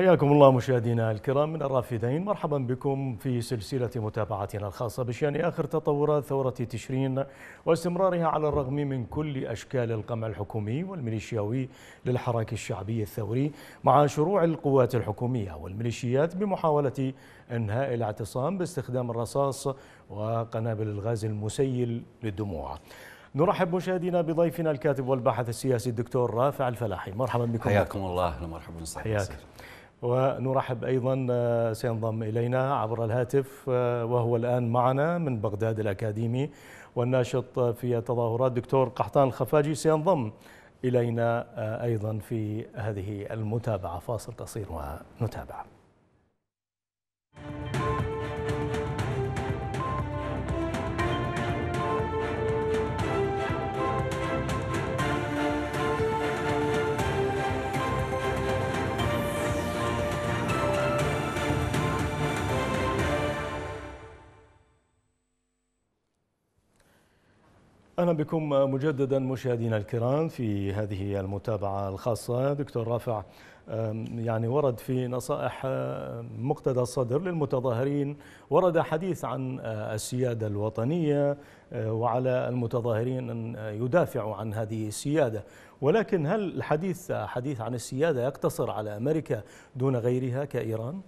حياكم الله مشاهدينا الكرام من الرافدين مرحبا بكم في سلسلة متابعتنا الخاصة بشأن آخر تطورات ثورة تشرين واستمرارها على الرغم من كل أشكال القمع الحكومي والميليشياوي للحراك الشعبي الثوري مع شروع القوات الحكومية والميليشيات بمحاولة إنهاء الاعتصام باستخدام الرصاص وقنابل الغاز المسيل للدموع نرحب مشاهدينا بضيفنا الكاتب والباحث السياسي الدكتور رافع الفلاحي مرحبا بكم حياكم الله مرحبا بكم حياك ونرحب أيضا آه، سينضم إلينا عبر الهاتف آه، وهو الآن معنا من بغداد الأكاديمي والناشط في التظاهرات دكتور قحطان الخفاجي سينضم إلينا آه، أيضا في هذه المتابعة فاصل قصير ونتابع أهلا بكم مجددا مشاهدينا الكرام في هذه المتابعة الخاصة دكتور رافع يعني ورد في نصائح مقتدى الصدر للمتظاهرين ورد حديث عن أه، السيادة الوطنية أه، وعلى المتظاهرين أن يدافعوا عن هذه السيادة ولكن هل الحديث حديث عن السيادة يقتصر على أمريكا دون غيرها كإيران؟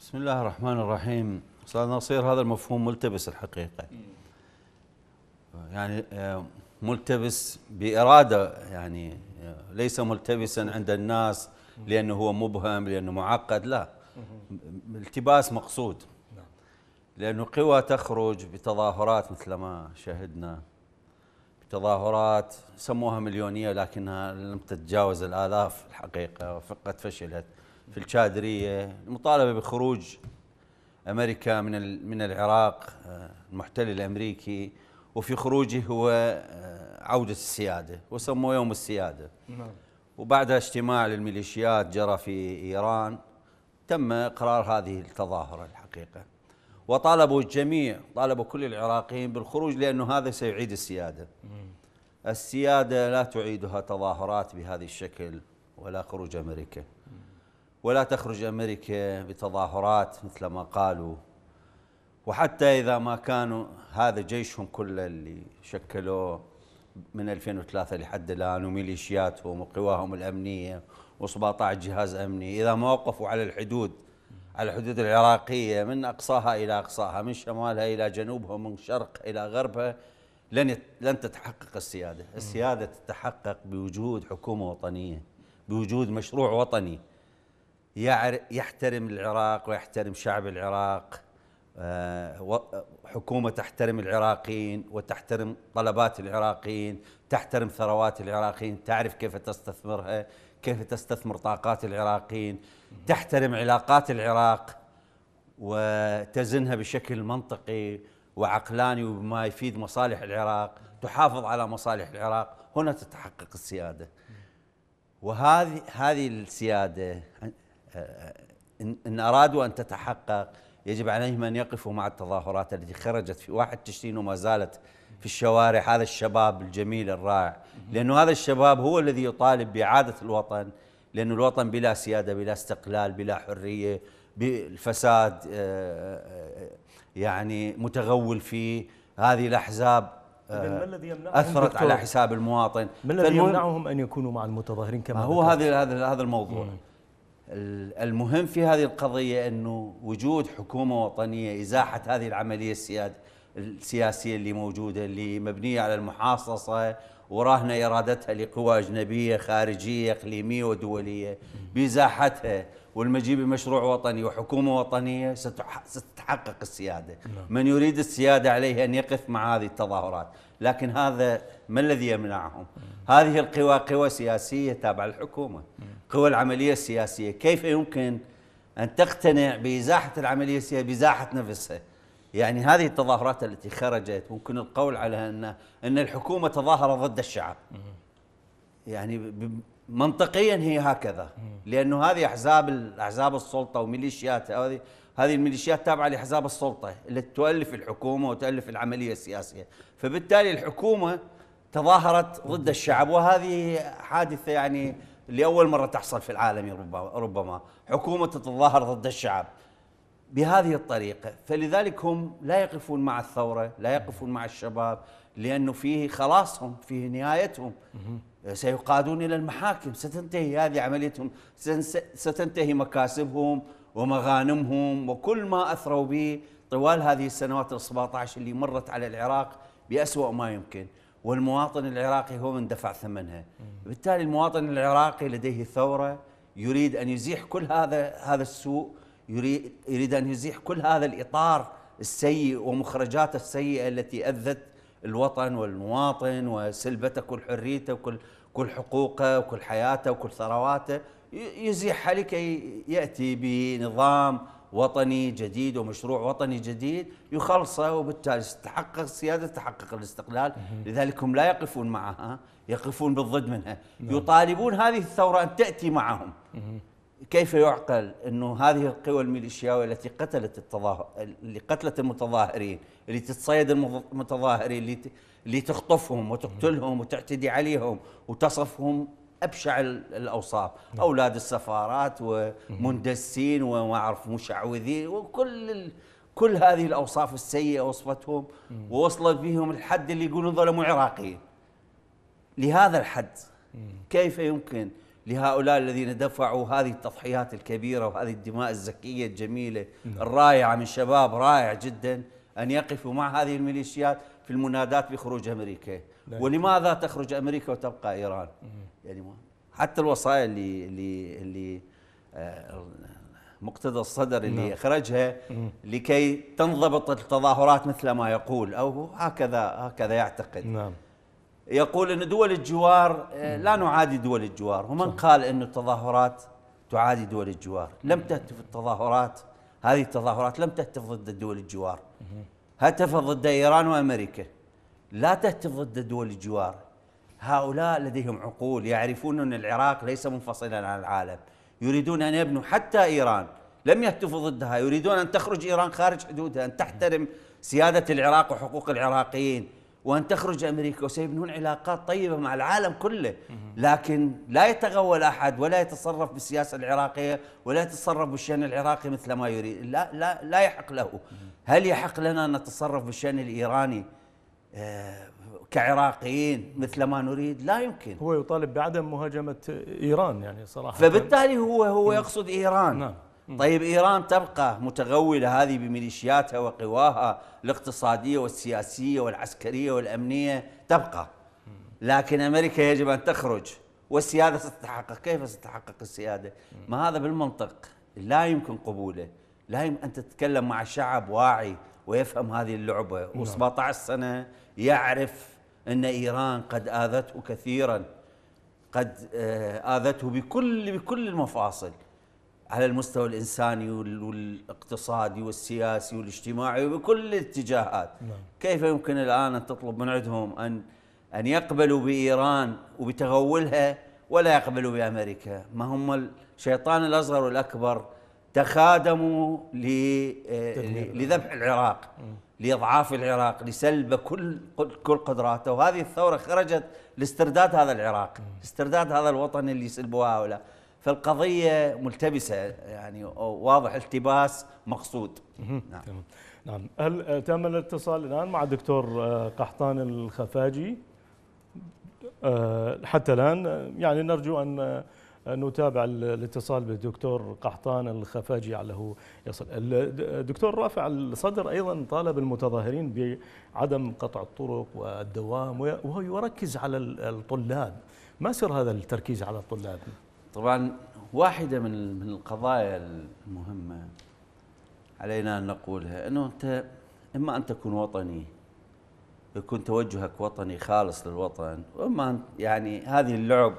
بسم الله الرحمن الرحيم صار نصير هذا المفهوم ملتبس الحقيقة يعني آه، ملتبس باراده يعني آه، ليس ملتبسا عند الناس لانه هو مبهم لانه معقد لا التباس مقصود لانه قوى تخرج بتظاهرات مثل ما شهدنا تظاهرات سموها مليونيه لكنها لم تتجاوز الالاف الحقيقه وقد فشلت في الشادريه المطالبه بخروج امريكا من من العراق آه، المحتل الامريكي وفي خروجه هو آه، عودة السيادة وسموه يوم السيادة نعم. وبعدها اجتماع للميليشيات جرى في إيران تم إقرار هذه التظاهرة الحقيقة وطالبوا الجميع طالبوا كل العراقيين بالخروج لأنه هذا سيعيد السيادة السيادة لا تعيدها تظاهرات بهذا الشكل ولا خروج أمريكا ولا تخرج أمريكا بتظاهرات مثل ما قالوا وحتى إذا ما كانوا هذا جيشهم كله اللي شكلوه من 2003 لحد الآن وميليشياتهم وقواهم الأمنية و17 جهاز أمني إذا ما وقفوا على الحدود على الحدود العراقية من أقصاها إلى أقصاها من شمالها إلى جنوبها من شرق إلى غربها لن لن تتحقق السيادة السيادة تتحقق بوجود حكومة وطنية بوجود مشروع وطني يعر... يحترم العراق ويحترم شعب العراق آه، حكومة تحترم العراقيين وتحترم طلبات العراقيين تحترم ثروات العراقيين تعرف كيف تستثمرها كيف تستثمر طاقات العراقيين تحترم علاقات العراق وتزنها بشكل منطقي وعقلاني وبما يفيد مصالح العراق تحافظ على مصالح العراق هنا تتحقق السيادة وهذه هذه السيادة آه، آه، إن أرادوا أن تتحقق يجب عليهم أن يقفوا مع التظاهرات التي خرجت في 1 تشرين وما زالت في الشوارع هذا الشباب الجميل الرائع لأنه هذا الشباب هو الذي يطالب بإعادة الوطن لأن الوطن بلا سيادة بلا استقلال بلا حرية بالفساد آه، آه، يعني متغول فيه هذه الأحزاب آه، ما الذي يمنعهم اثرت على حساب المواطن ما الذي يمنعهم ان يكونوا مع المتظاهرين كما هو هذا هذا هذا الموضوع مم. المهم في هذه القضية أنه وجود حكومة وطنية إزاحة هذه العملية السياسية اللي موجودة اللي مبنية على المحاصصة وراهنا إرادتها لقوى أجنبية خارجية إقليمية ودولية بإزاحتها والمجيء بمشروع وطني وحكومة وطنية ستتحقق السيادة نعم. من يريد السيادة عليه أن يقف مع هذه التظاهرات لكن هذا ما الذي يمنعهم نعم. هذه القوى قوى سياسية تابعة للحكومة نعم. قوى العملية السياسية كيف يمكن أن تقتنع بإزاحة العملية السياسية بإزاحة نفسها يعني هذه التظاهرات التي خرجت ممكن القول على أن أن الحكومة تظاهر ضد الشعب يعني منطقيا هي هكذا لأنه هذه أحزاب أحزاب السلطة وميليشيات هذه هذه الميليشيات تابعة لأحزاب السلطة التي تؤلف الحكومة وتؤلف العملية السياسية فبالتالي الحكومة تظاهرت ضد الشعب وهذه حادثة يعني لاول مره تحصل في العالم ربما حكومه تتظاهر ضد الشعب بهذه الطريقه فلذلك هم لا يقفون مع الثوره لا يقفون مع الشباب لانه فيه خلاصهم فيه نهايتهم سيقادون الى المحاكم ستنتهي هذه عمليتهم ستنتهي مكاسبهم ومغانمهم وكل ما اثروا به طوال هذه السنوات ال 17 اللي مرت على العراق باسوا ما يمكن والمواطن العراقي هو من دفع ثمنها بالتالي المواطن العراقي لديه ثورة يريد أن يزيح كل هذا هذا السوء يريد, يريد أن يزيح كل هذا الإطار السيء ومخرجاته السيئة التي أذت الوطن والمواطن وسلبته كل حريته وكل كل حقوقه وكل حياته وكل ثرواته يزيحها لكي يأتي بنظام وطني جديد ومشروع وطني جديد يخلصه وبالتالي تحقق السياده تحقق الاستقلال لذلك هم لا يقفون معها يقفون بالضد منها نعم. يطالبون هذه الثوره ان تاتي معهم كيف يعقل انه هذه القوى الميليشياويه التي قتلت التظاهر اللي قتلت المتظاهرين اللي تتصيد المتظاهرين اللي اللي تخطفهم وتقتلهم وتعتدي عليهم وتصفهم ابشع الاوصاف نعم. اولاد السفارات ومندسين وما اعرف مشعوذين وكل كل هذه الاوصاف السيئه وصفتهم ووصلت بهم الحد اللي يقولون ظلموا عراقيين لهذا الحد كيف يمكن لهؤلاء الذين دفعوا هذه التضحيات الكبيره وهذه الدماء الزكيه الجميله نعم. الرائعه من شباب رائع جدا ان يقفوا مع هذه الميليشيات في المنادات بخروج امريكا نعم. ولماذا تخرج امريكا وتبقى ايران؟ يعني حتى الوصايا اللي اللي اللي آه، مقتدى الصدر اللي نعم. اخرجها لكي تنضبط التظاهرات مثل ما يقول او هكذا هكذا يعتقد نعم يقول ان دول الجوار آه، لا نعادي دول الجوار ومن قال ان التظاهرات تعادي دول الجوار لم تهتف التظاهرات هذه التظاهرات لم تهتف ضد دول الجوار هتف ضد ايران وامريكا لا تهتف ضد دول الجوار هؤلاء لديهم عقول يعرفون أن العراق ليس منفصلا عن العالم يريدون أن يبنوا حتى إيران لم يهتفوا ضدها يريدون أن تخرج إيران خارج حدودها أن تحترم سيادة العراق وحقوق العراقيين وأن تخرج أمريكا وسيبنون علاقات طيبة مع العالم كله لكن لا يتغول أحد ولا يتصرف بالسياسة العراقية ولا يتصرف بالشأن العراقي مثل ما يريد لا, لا, لا يحق له هل يحق لنا أن نتصرف بالشأن الإيراني كعراقيين مثل ما نريد لا يمكن هو يطالب بعدم مهاجمة إيران يعني صراحة فبالتالي هو هو يقصد إيران نعم طيب إيران تبقى متغولة هذه بميليشياتها وقواها الاقتصادية والسياسية والعسكرية والأمنية تبقى لكن أمريكا يجب أن تخرج والسيادة ستتحقق كيف ستتحقق السيادة ما هذا بالمنطق لا يمكن قبوله لا يمكن أن تتكلم مع شعب واعي ويفهم هذه اللعبة نعم. و17 سنة يعرف أن إيران قد آذته كثيرا قد آه، آذته بكل بكل المفاصل على المستوى الإنساني والاقتصادي والسياسي والاجتماعي وبكل الاتجاهات نعم. كيف يمكن الآن أن تطلب من عندهم أن أن يقبلوا بإيران وبتغولها ولا يقبلوا بأمريكا ما هم الشيطان الأصغر والأكبر تخادموا آه، لذبح العراق لاضعاف العراق لسلب كل كل قدراته وهذه الثوره خرجت لاسترداد هذا العراق استرداد هذا الوطن اللي سلبوه هؤلاء فالقضيه ملتبسه يعني واضح التباس مقصود نعم نعم هل تم الاتصال الان مع الدكتور آه، قحطان الخفاجي آه، حتى الان يعني نرجو ان نتابع الاتصال بالدكتور قحطان الخفاجي علّه يصل الدكتور رافع الصدر أيضا طالب المتظاهرين بعدم قطع الطرق والدوام وهو يركز على الطلاب ما سر هذا التركيز على الطلاب؟ طبعا واحدة من من القضايا المهمة علينا أن نقولها أنه أنت إما أن تكون وطني يكون توجهك وطني خالص للوطن وإما يعني هذه اللعب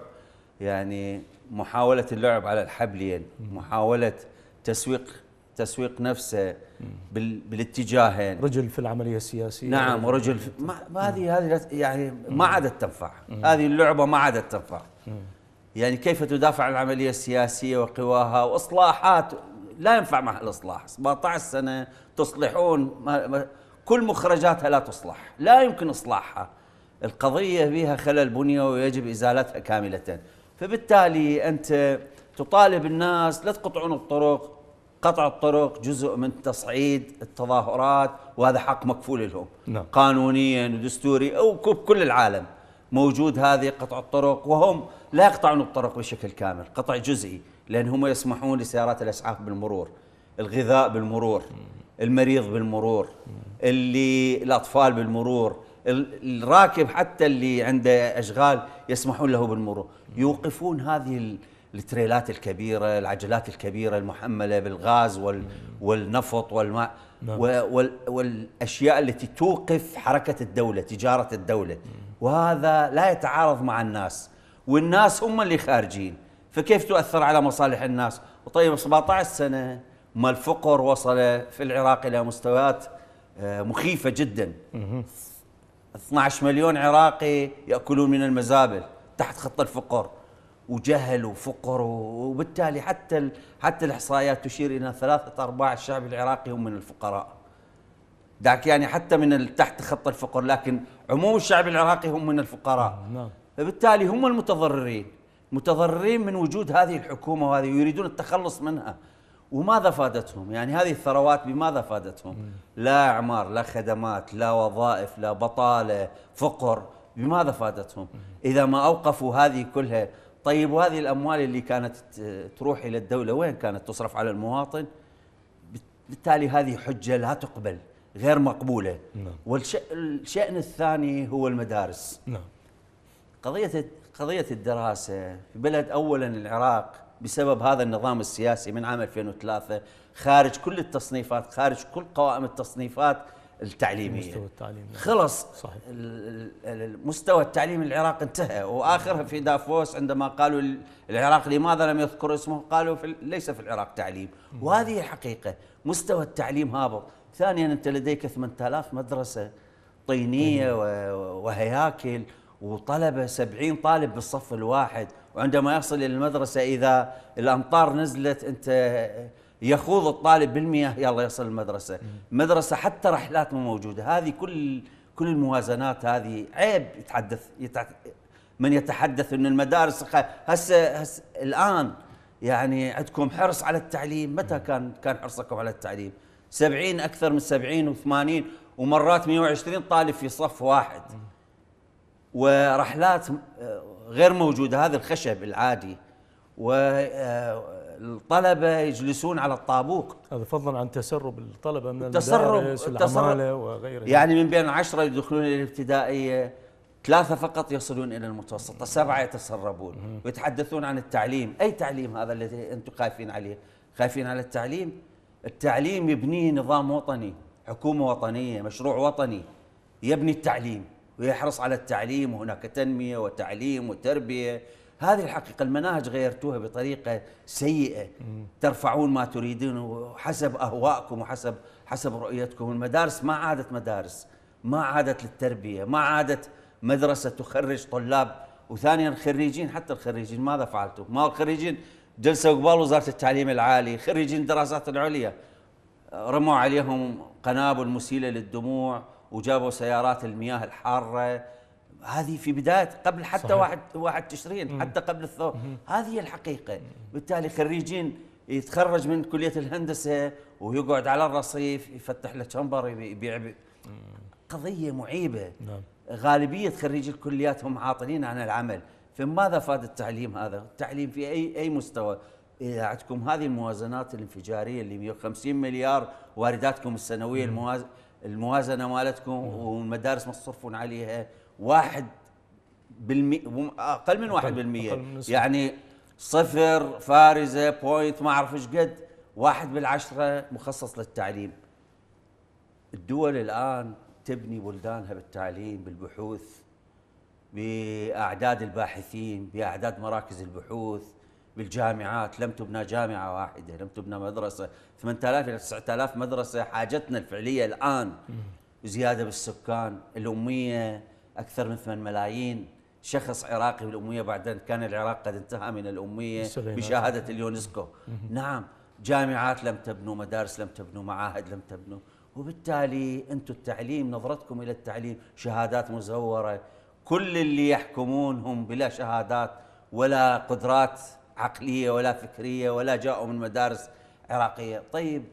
يعني محاوله اللعب على الحبل يعني محاوله تسويق تسويق نفسه بالاتجاهين يعني. رجل في العمليه السياسيه نعم رجل ما هذه هذه يعني ما عادت تنفع هذه اللعبه ما عادت تنفع يعني كيف تدافع عن العمليه السياسيه وقواها واصلاحات لا ينفع مع الاصلاح 17 سنه تصلحون ما... ما... كل مخرجاتها لا تصلح لا يمكن اصلاحها القضيه بها خلل بنيوي ويجب ازالتها كامله فبالتالي أنت تطالب الناس لا تقطعون الطرق قطع الطرق جزء من تصعيد التظاهرات وهذا حق مكفول لهم نعم. قانونيا ودستوري أو كل العالم موجود هذه قطع الطرق وهم لا يقطعون الطرق بشكل كامل قطع جزئي لأن هم يسمحون لسيارات الأسعاف بالمرور الغذاء بالمرور المريض بالمرور اللي الأطفال بالمرور الراكب حتى اللي عنده اشغال يسمحون له بالمرور يوقفون هذه التريلات الكبيره العجلات الكبيره المحمله بالغاز وال والنفط والماء نعم. وال والاشياء التي توقف حركه الدوله تجاره الدوله وهذا لا يتعارض مع الناس والناس هم اللي خارجين فكيف تؤثر على مصالح الناس وطيب 17 سنه ما الفقر وصل في العراق الى مستويات آه، مخيفه جدا 12 مليون عراقي ياكلون من المزابل تحت خط الفقر وجهل وفقر وبالتالي حتى حتى الاحصائيات تشير الى ثلاثة ارباع الشعب العراقي هم من الفقراء. ذاك يعني حتى من تحت خط الفقر لكن عموم الشعب العراقي هم من الفقراء. نعم. فبالتالي هم المتضررين، متضررين من وجود هذه الحكومه وهذه ويريدون التخلص منها. وماذا فادتهم يعني هذه الثروات بماذا فادتهم لا اعمار لا خدمات لا وظائف لا بطاله فقر بماذا فادتهم اذا ما اوقفوا هذه كلها طيب وهذه الاموال اللي كانت تروح الى الدوله وين كانت تصرف على المواطن بالتالي هذه حجه لا تقبل غير مقبوله نعم. والشان الثاني هو المدارس نعم قضيه قضيه الدراسه في بلد اولا العراق بسبب هذا النظام السياسي من عام 2003 خارج كل التصنيفات خارج كل قوائم التصنيفات التعليمية مستوى التعليم خلص صحيح. المستوى التعليم العراق انتهى وآخرها في دافوس عندما قالوا العراق لماذا لم يذكر اسمه قالوا في ليس في العراق تعليم وهذه حقيقة مستوى التعليم هابط ثانيا أنت لديك 8000 مدرسة طينية وهياكل وطلبة 70 طالب بالصف الواحد وعندما يصل الى المدرسه اذا الامطار نزلت انت يخوض الطالب بالمياه يلا يصل المدرسه مدرسه حتى رحلات مو موجوده هذه كل كل الموازنات هذه عيب يتحدث يتع... من يتحدث ان المدارس هسه هس الان يعني عندكم حرص على التعليم متى كان كان حرصكم على التعليم 70 اكثر من 70 و80 ومرات 120 طالب في صف واحد ورحلات غير موجوده هذا الخشب العادي والطلبه آه، يجلسون على الطابوق هذا فضلا عن تسرب الطلبه من التسرب والعماله وغيرها يعني من بين عشرة يدخلون الى الابتدائيه ثلاثة فقط يصلون إلى المتوسطة سبعة يتسربون ويتحدثون عن التعليم أي تعليم هذا الذي أنتم خايفين عليه خايفين على التعليم التعليم يبنيه نظام وطني حكومة وطنية مشروع وطني يبني التعليم ويحرص على التعليم وهناك تنميه وتعليم وتربيه هذه الحقيقه المناهج غيرتوها بطريقه سيئه ترفعون ما تريدون حسب اهوائكم وحسب حسب رؤيتكم المدارس ما عادت مدارس ما عادت للتربيه ما عادت مدرسه تخرج طلاب وثانيا خريجين حتى الخريجين ماذا فعلتوا ما الخريجين جلسوا قبال وزاره التعليم العالي، خريجين الدراسات العليا رموا عليهم قنابل مسيله للدموع، وجابوا سيارات المياه الحاره هذه في بدايه قبل حتى صحيح. واحد واحد تشرين حتى قبل الثوره هذه الحقيقه بالتالي خريجين يتخرج من كليه الهندسه ويقعد على الرصيف يفتح له شمبر يبيع قضيه معيبه نعم. غالبيه خريجي الكليات هم عاطلين عن العمل فماذا فاد التعليم هذا التعليم في اي اي مستوى إذا عندكم هذه الموازنات الانفجاريه اللي 150 مليار وارداتكم السنويه الموازنة الموازنه مالتكم والمدارس ما تصرفون عليها واحد بالمي... اقل من واحد بالمية يعني صفر فارزه بوينت ما اعرف ايش قد واحد بالعشره مخصص للتعليم الدول الان تبني بلدانها بالتعليم بالبحوث باعداد الباحثين باعداد مراكز البحوث بالجامعات لم تبنى جامعة واحدة لم تبنى مدرسة 8000 إلى 9000 مدرسة حاجتنا الفعلية الآن زيادة بالسكان الأمية أكثر من 8 ملايين شخص عراقي بالأمية أن كان العراق قد انتهى من الأمية بشهادة اليونسكو نعم جامعات لم تبنوا مدارس لم تبنوا معاهد لم تبنوا وبالتالي أنتم التعليم نظرتكم إلى التعليم شهادات مزورة كل اللي يحكمون هم بلا شهادات ولا قدرات عقليه ولا فكريه ولا جاءوا من مدارس عراقيه، طيب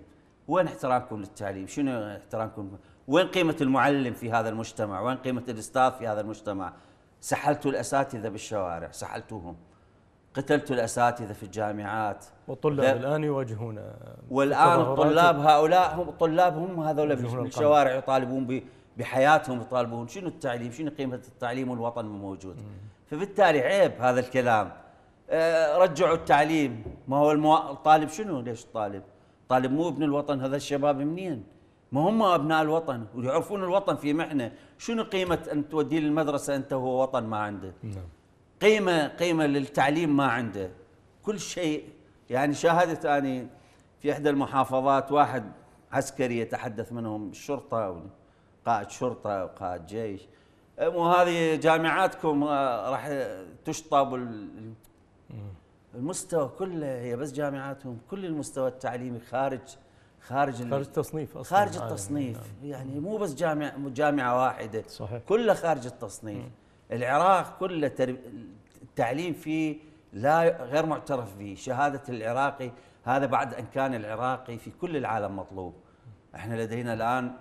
وين احترامكم للتعليم؟ شنو احترامكم؟ وين قيمه المعلم في هذا المجتمع؟ وين قيمه الاستاذ في هذا المجتمع؟ سحلتوا الاساتذه بالشوارع، سحلتوهم. قتلتوا الاساتذه في الجامعات والطلاب الان يواجهون والان الطلاب هؤلاء هم الطلاب هم هذول في الشوارع يطالبون بحياتهم يطالبون شنو التعليم شنو قيمه التعليم والوطن موجود فبالتالي عيب هذا الكلام آه، رجعوا التعليم ما هو المو... الطالب شنو ليش الطالب طالب مو ابن الوطن هذا الشباب منين ما هم ابناء الوطن ويعرفون الوطن في محنه شنو قيمه ان توديه للمدرسه انت هو وطن ما عنده نعم. قيمه قيمه للتعليم ما عنده كل شيء يعني شاهدت اني في احدى المحافظات واحد عسكري يتحدث منهم الشرطه قائد شرطه وقائد جيش هذه جامعاتكم آه، راح تشطب المستوى كله هي بس جامعاتهم كل المستوى التعليمي خارج خارج خارج التصنيف اصلا خارج آه، التصنيف يعني, يعني مو بس جامعه جامعه واحده صحيح كله خارج التصنيف مم. العراق كله التعليم فيه لا غير معترف به شهاده العراقي هذا بعد ان كان العراقي في كل العالم مطلوب احنا لدينا الان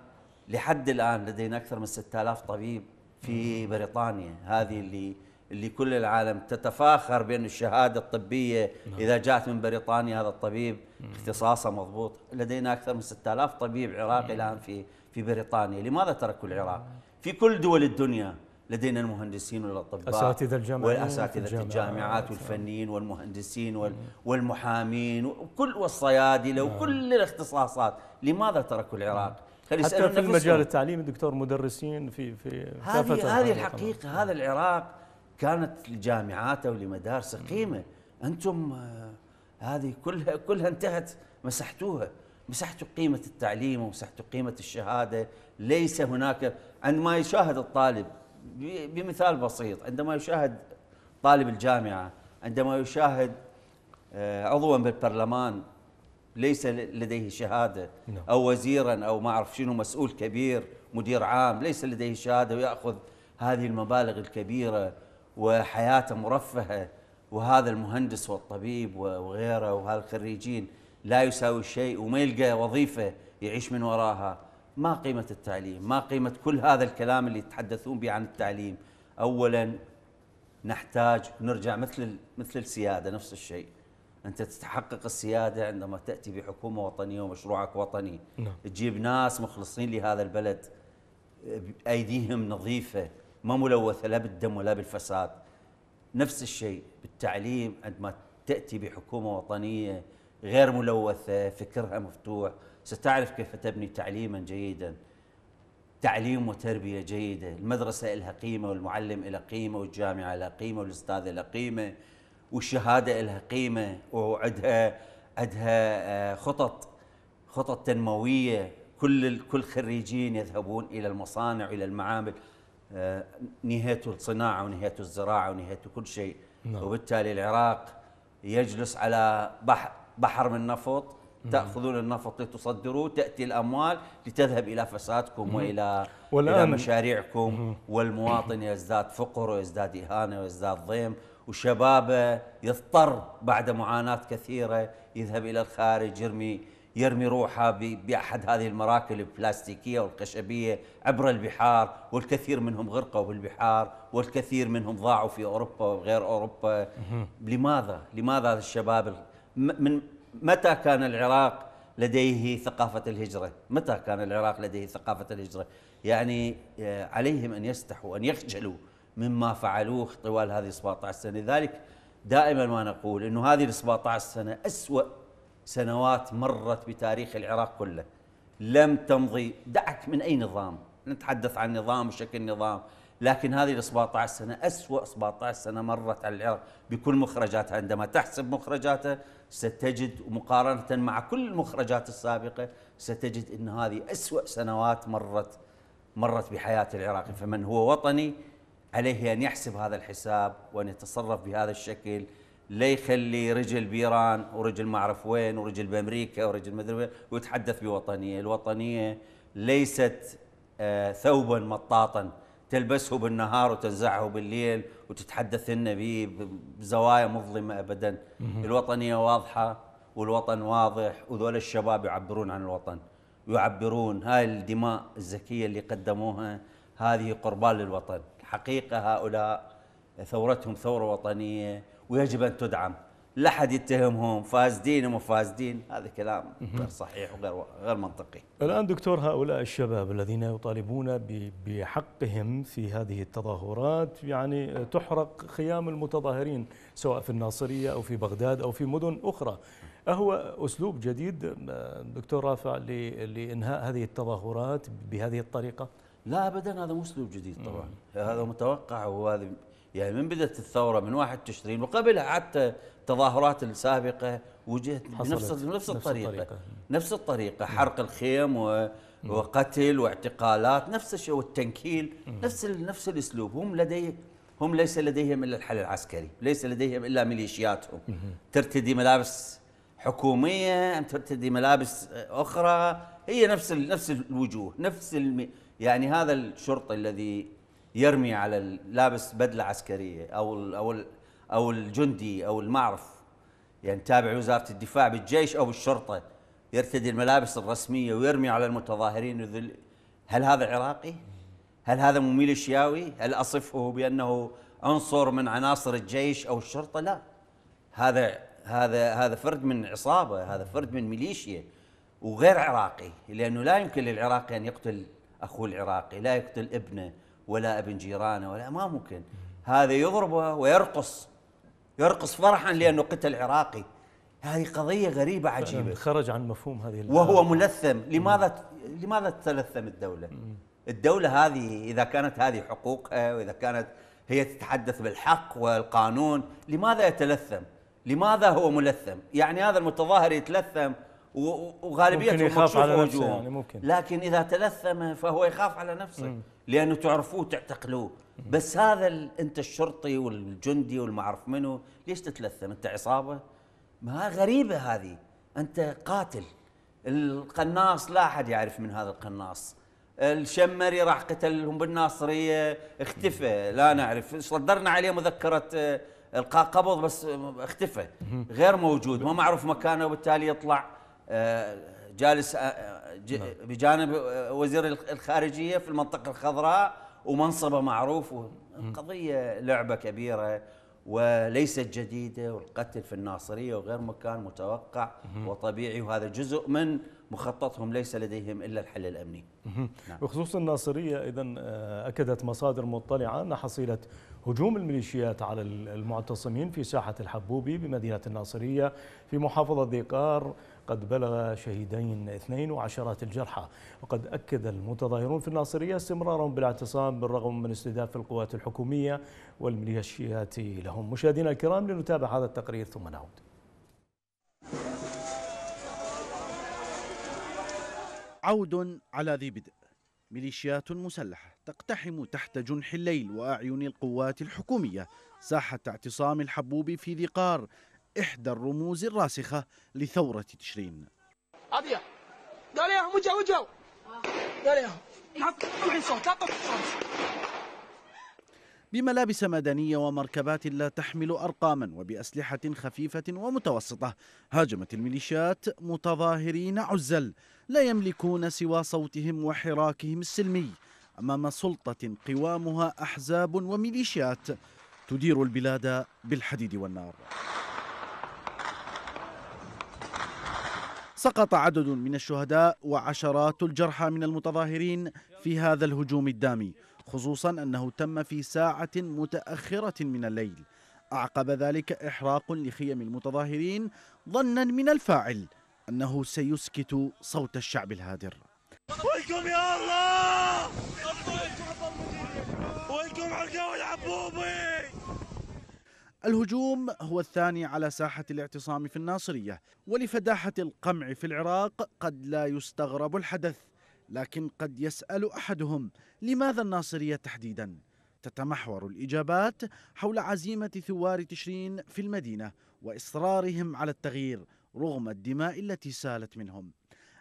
لحد الان لدينا اكثر من 6000 طبيب في بريطانيا هذه اللي اللي كل العالم تتفاخر بأن الشهادة الطبية نعم. إذا جاءت من بريطانيا هذا الطبيب اختصاصه مضبوط لدينا أكثر من 6000 طبيب عراقي الآن في في بريطانيا لماذا تركوا العراق في كل دول الدنيا لدينا المهندسين والاطباء اساتذه الجامعات والاساتذه نعم. الجامعات والفنيين والمهندسين والمحامين وكل والصيادله نعم. وكل الاختصاصات لماذا تركوا العراق حتى في المجال التعليمي دكتور مدرسين في في هذه هذه الحقيقه هذا العراق كانت لجامعاته ولمدارسه قيمه انتم آه، هذه كلها كلها انتهت مسحتوها مسحتوا قيمه التعليم ومسحتوا قيمه الشهاده ليس هناك عندما يشاهد الطالب بمثال بسيط عندما يشاهد طالب الجامعه عندما يشاهد آه، عضوا بالبرلمان ليس لديه شهاده نعم. او وزيرا او ما اعرف شنو مسؤول كبير مدير عام ليس لديه شهاده وياخذ هذه المبالغ الكبيره وحياته مرفهه وهذا المهندس والطبيب وغيره وهالخريجين لا يساوي شيء وما يلقى وظيفه يعيش من وراها ما قيمه التعليم؟ ما قيمه كل هذا الكلام اللي يتحدثون به عن التعليم؟ اولا نحتاج نرجع مثل مثل السياده نفس الشيء. انت تتحقق السياده عندما تاتي بحكومه وطنيه ومشروعك وطني. نعم. تجيب ناس مخلصين لهذا البلد بايديهم نظيفه ما ملوثه لا بالدم ولا بالفساد نفس الشيء بالتعليم عندما تاتي بحكومه وطنيه غير ملوثه فكرها مفتوح ستعرف كيف تبني تعليما جيدا تعليم وتربيه جيده المدرسه لها قيمه والمعلم له قيمه والجامعه لها قيمه والاستاذ له قيمه والشهاده لها قيمه وعدها عندها آه، خطط خطط تنمويه كل كل خريجين يذهبون الى المصانع والى المعامل نهايته الصناعه ونهايته الزراعه ونهايته كل شيء نعم. وبالتالي العراق يجلس على بحر, بحر من نفط تاخذون النفط لتصدروه تاتي الاموال لتذهب الى فسادكم والى الى مشاريعكم والمواطن يزداد فقر ويزداد اهانه ويزداد ضيم وشبابه يضطر بعد معاناه كثيره يذهب الى الخارج يرمي يرمي روحه باحد هذه المراكب البلاستيكيه والخشبيه عبر البحار والكثير منهم غرقوا في البحار والكثير منهم ضاعوا في اوروبا وغير اوروبا لماذا لماذا هذا الشباب من متى كان العراق لديه ثقافه الهجره متى كان العراق لديه ثقافه الهجره يعني آه، عليهم ان يستحوا ان يخجلوا مما فعلوه طوال هذه 17 سنه لذلك دائما ما نقول انه هذه ال 17 سنه اسوأ سنوات مرت بتاريخ العراق كله لم تمضي دعك من أي نظام نتحدث عن نظام وشكل نظام لكن هذه ال 17 سنة أسوأ 17 سنة مرت على العراق بكل مخرجاتها عندما تحسب مخرجاتها ستجد مقارنة مع كل المخرجات السابقة ستجد أن هذه أسوأ سنوات مرت مرت بحياة العراقي فمن هو وطني عليه أن يحسب هذا الحساب وأن يتصرف بهذا الشكل لا يخلي رجل بيران ورجل ما اعرف وين ورجل بامريكا ورجل ما ادري ويتحدث بوطنيه، الوطنيه ليست آه، ثوبا مطاطا تلبسه بالنهار وتنزعه بالليل وتتحدث لنا به بزوايا مظلمه ابدا، الوطنيه واضحه والوطن واضح وذول الشباب يعبرون عن الوطن يعبرون هاي الدماء الزكيه اللي قدموها هذه قربان للوطن، حقيقه هؤلاء ثورتهم ثوره وطنيه ويجب ان تدعم لا حد يتهمهم فاسدين ومفاسدين هذا كلام غير صحيح وغير غير منطقي. الان دكتور هؤلاء الشباب الذين يطالبون بحقهم في هذه التظاهرات يعني تحرق خيام المتظاهرين سواء في الناصريه او في بغداد او في مدن اخرى. أهو أسلوب جديد دكتور رافع لإنهاء هذه التظاهرات بهذه الطريقة؟ لا أبدا هذا مو أسلوب جديد طبعا هذا متوقع وهذا يعني من بدأت الثورة من واحد تشرين وقبلها حتى التظاهرات السابقة وجهت بنفس نفس, نفس الطريقة, الطريقة نفس الطريقة نعم. حرق الخيم و نعم. وقتل واعتقالات نفس الشيء والتنكيل نعم. نفس نفس الاسلوب هم لدي هم ليس لديهم الا الحل العسكري ليس لديهم الا ميليشياتهم ترتدي ملابس حكوميه ام ترتدي ملابس اخرى هي نفس نفس الوجوه نفس يعني هذا الشرطي الذي يرمي على لابس بدله عسكريه او الـ او الـ او الجندي او المعرف يعني تابع وزاره الدفاع بالجيش او بالشرطه يرتدي الملابس الرسميه ويرمي على المتظاهرين هل هذا عراقي؟ هل هذا الشياوي؟ هل اصفه بانه عنصر من عناصر الجيش او الشرطه؟ لا هذا هذا هذا فرد من عصابه، هذا فرد من ميليشيا وغير عراقي لانه لا يمكن للعراقي ان يقتل اخوه العراقي، لا يقتل ابنه، ولا ابن جيرانه ولا ما ممكن هذا يضربه ويرقص يرقص فرحا لانه قتل عراقي هذه قضيه غريبه عجيبه خرج عن مفهوم هذه وهو آه. ملثم لماذا لماذا تلثم الدوله الدوله هذه اذا كانت هذه حقوقها واذا كانت هي تتحدث بالحق والقانون لماذا يتلثم لماذا هو ملثم يعني هذا المتظاهر يتلثم وغالبيتهم على نفسه يعني ممكن. لكن اذا تلثم فهو يخاف على نفسه مم. لانه تعرفوه تعتقلوه بس هذا انت الشرطي والجندي والمعرف منه ليش تتلثم انت عصابه ما غريبه هذه انت قاتل القناص لا احد يعرف من هذا القناص الشمري راح قتلهم بالناصريه اختفى لا نعرف صدرنا عليه مذكره آه، القاء قبض بس آه، اختفى غير موجود ما معروف مكانه وبالتالي يطلع جالس آه، نعم. بجانب آه، وزير الخارجيه في المنطقه الخضراء ومنصبه معروف القضيه لعبه كبيره وليست جديده والقتل في الناصريه وغير مكان متوقع وطبيعي وهذا جزء من مخططهم ليس لديهم الا الحل الامني. نعم. بخصوص الناصريه اذا آه، اكدت مصادر مطلعه ان حصيله هجوم الميليشيات على المعتصمين في ساحه الحبوبي بمدينه الناصريه في محافظه ذي قار قد بلغ شهيدين اثنين وعشرات الجرحى وقد أكد المتظاهرون في الناصرية استمرارهم بالاعتصام بالرغم من استهداف القوات الحكومية والميليشيات لهم مشاهدينا الكرام لنتابع هذا التقرير ثم نعود عود على ذي بدء ميليشيات مسلحة تقتحم تحت جنح الليل وأعين القوات الحكومية ساحة اعتصام الحبوب في ذي قار إحدى الرموز الراسخة لثورة تشرين قال ياهم وجهوا وجهوا قال نعم. بملابس مدنية ومركبات لا تحمل أرقاما وبأسلحة خفيفة ومتوسطة هاجمت الميليشيات متظاهرين عزل لا يملكون سوى صوتهم وحراكهم السلمي أمام سلطة قوامها أحزاب وميليشيات تدير البلاد بالحديد والنار سقط عدد من الشهداء وعشرات الجرحى من المتظاهرين في هذا الهجوم الدامي خصوصا أنه تم في ساعة متأخرة من الليل أعقب ذلك إحراق لخيم المتظاهرين ظنا من الفاعل أنه سيسكت صوت الشعب الهادر ويكم يا الله ويكم عرقاوي العبوبي الهجوم هو الثاني على ساحة الاعتصام في الناصرية ولفداحة القمع في العراق قد لا يستغرب الحدث لكن قد يسأل أحدهم لماذا الناصرية تحديدا؟ تتمحور الإجابات حول عزيمة ثوار تشرين في المدينة وإصرارهم على التغيير رغم الدماء التي سالت منهم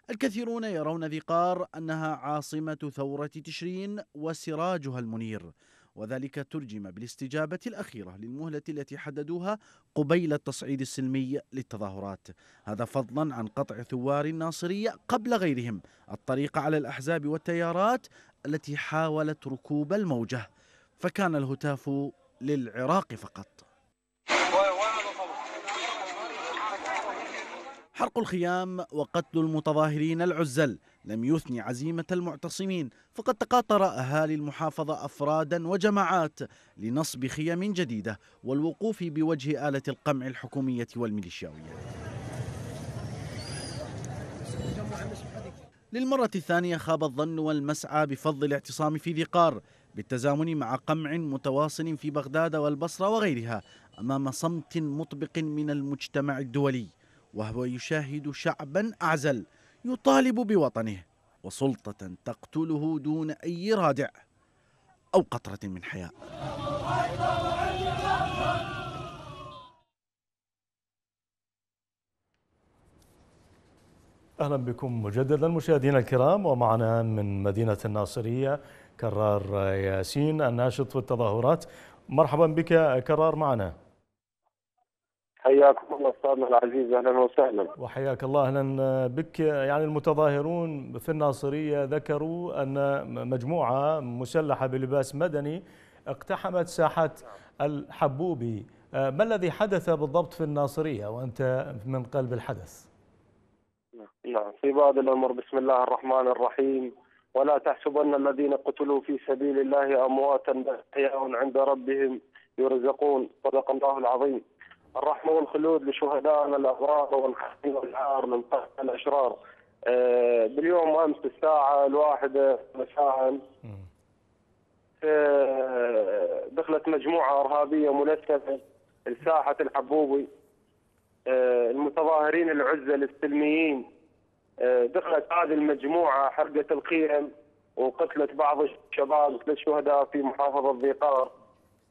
الكثيرون يرون ذقار أنها عاصمة ثورة تشرين وسراجها المنير وذلك ترجم بالاستجابة الأخيرة للمهلة التي حددوها قبيل التصعيد السلمي للتظاهرات هذا فضلا عن قطع ثوار الناصرية قبل غيرهم الطريق على الأحزاب والتيارات التي حاولت ركوب الموجة فكان الهتاف للعراق فقط حرق الخيام وقتل المتظاهرين العزل لم يثني عزيمة المعتصمين فقد تقاطر أهالي المحافظة أفرادا وجماعات لنصب خيام جديدة والوقوف بوجه آلة القمع الحكومية والميليشياوية للمرة الثانية خاب الظن والمسعى بفض الاعتصام في ذي قار بالتزامن مع قمع متواصل في بغداد والبصرة وغيرها أمام صمت مطبق من المجتمع الدولي وهو يشاهد شعبا أعزل يطالب بوطنه وسلطة تقتله دون أي رادع أو قطرة من حياء أهلا بكم مجددا مشاهدينا الكرام ومعنا من مدينة الناصرية كرار ياسين الناشط في التظاهرات مرحبا بك كرار معنا حياكم الله استاذنا العزيز اهلا وسهلا وحياك الله اهلا آه، بك يعني المتظاهرون في الناصريه ذكروا ان مجموعه مسلحه بلباس مدني اقتحمت ساحه الحبوبي آه، ما الذي حدث بالضبط في الناصريه وانت من قلب الحدث؟ نعم في بعض الامر بسم الله الرحمن الرحيم ولا تحسبن الذين قتلوا في سبيل الله امواتا بل احياء عند ربهم يرزقون صدق الله العظيم الرحمة والخلود لشهدائنا الأبرار والخير والعار من قتل الأشرار آه، باليوم أمس الساعة الواحدة مساء آه، دخلت مجموعة إرهابية ملثمة لساحة الحبوبي آه، المتظاهرين العزل السلميين دخلت هذه المجموعة حرقت القيم وقتلت بعض الشباب ثلاث في محافظة ذي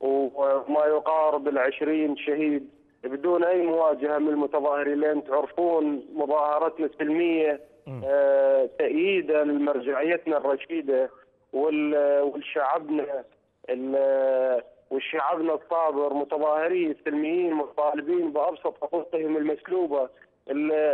وما يقارب العشرين شهيد بدون اي مواجهه من المتظاهرين لان تعرفون مظاهرتنا السلميه آه تأييدا لمرجعيتنا الرشيده والشعبنا والشعبنا الصابر متظاهرين سلميين مطالبين بابسط حقوقهم المسلوبه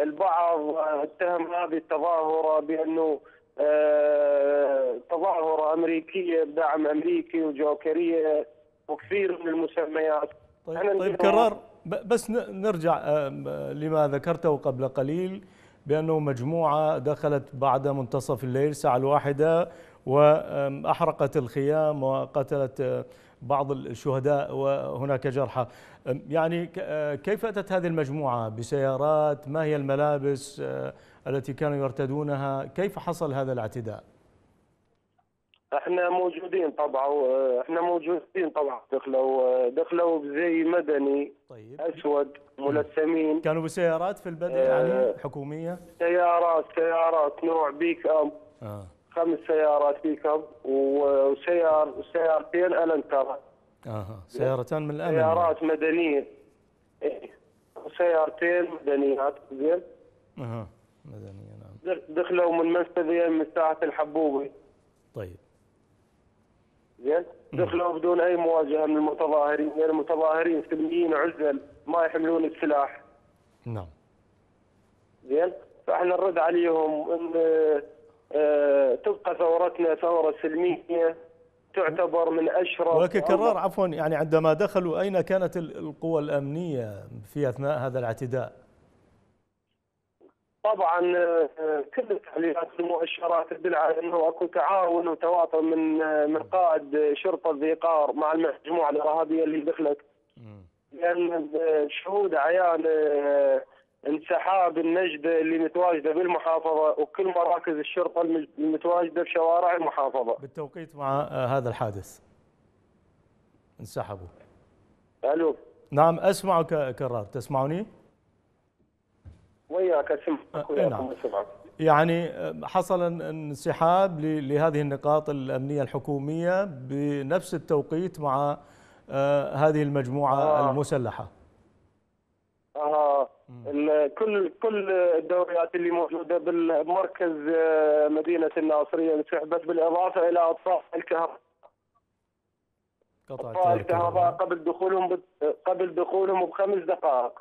البعض اتهم هذه التظاهره بانه آه، تظاهره امريكيه بدعم امريكي وجوكريه وكثير من المسميات طيب, طيب كرر بس نرجع آه، لما ذكرته قبل قليل بأنه مجموعة دخلت بعد منتصف الليل الساعة الواحدة وأحرقت الخيام وقتلت آه، بعض الشهداء وهناك جرحى يعني آه، كيف أتت هذه المجموعة بسيارات ما هي الملابس التي كانوا يرتدونها كيف حصل هذا الاعتداء احنا موجودين طبعا آه، احنا موجودين طبعا دخلوا آه، دخلوا بزي مدني طيب اسود ملثمين كانوا بسيارات في البدء يعني آه، حكوميه سيارات سيارات نوع بيك اب آه. خمس سيارات بيك اب وسيار سيارتين الانترا اها سيارتان من الامن سيارات مدنيه ايه سيارتين مدنيات زين اها مدنيه نعم دخلوا من منفذ الساعة الحبوبي طيب زين دخلوا بدون اي مواجهه من المتظاهرين يعني المتظاهرين سلميين عزل ما يحملون السلاح نعم زين فاحنا نرد عليهم ان آه، تبقى ثورتنا ثوره سلميه تعتبر من اشرف ولكن كرار عفوا يعني عندما دخلوا اين كانت القوى الامنيه في اثناء هذا الاعتداء؟ طبعا آه، آه، كل التحليلات والمؤشرات تدل على انه اكو تعاون وتواطؤ من آه، من قائد شرطه ذيقار مع المجموعه الارهابيه اللي دخلت لان شهود عيان انسحاب النجدة اللي متواجدة بالمحافظة وكل مراكز الشرطة المتواجدة في شوارع المحافظة بالتوقيت مع هذا الحادث انسحبوا ألو نعم أسمعك كرار تسمعني؟ وياك اسمع آه، نعم. يعني آه، حصل انسحاب لهذه النقاط الأمنية الحكومية بنفس التوقيت مع آه، هذه المجموعة آه. المسلحة آه. كل كل الدوريات اللي موجودة بالمركز مدينة الناصرية انسحبت بالإضافة إلى أطفاء الكهرباء قطع الكهرباء قبل دخولهم قبل دخولهم بخمس دقائق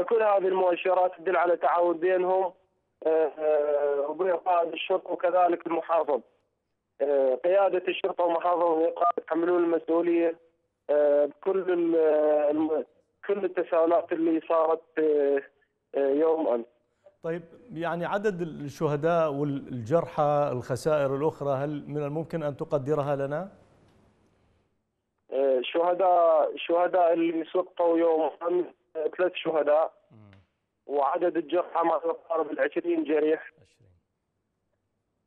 فكل هذه المؤشرات تدل على تعاون بينهم آه، آه، وبين قائد الشرطة وكذلك المحافظ آه، قيادة الشرطة والمحافظة يتحملون المسؤولية بكل كل التساؤلات اللي صارت يوم امس. طيب يعني عدد الشهداء والجرحى الخسائر الاخرى هل من الممكن ان تقدرها لنا؟ شهداء شهداء اللي سقطوا يوم امس ثلاث شهداء وعدد الجرحى ما يقارب ال 20 جريح